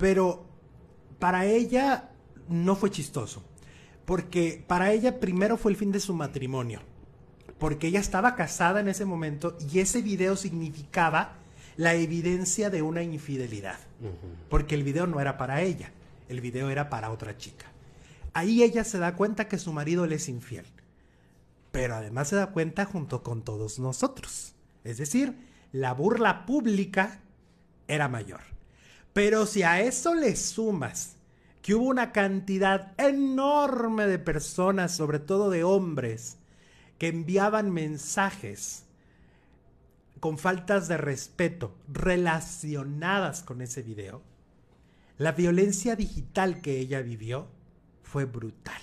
pero para ella no fue chistoso, porque para ella primero fue el fin de su matrimonio, porque ella estaba casada en ese momento y ese video significaba la evidencia de una infidelidad, porque el video no era para ella, el video era para otra chica. Ahí ella se da cuenta que su marido le es infiel, pero además se da cuenta junto con todos nosotros. Es decir, la burla pública era mayor. Pero si a eso le sumas que hubo una cantidad enorme de personas, sobre todo de hombres, que enviaban mensajes con faltas de respeto relacionadas con ese video, la violencia digital que ella vivió fue brutal.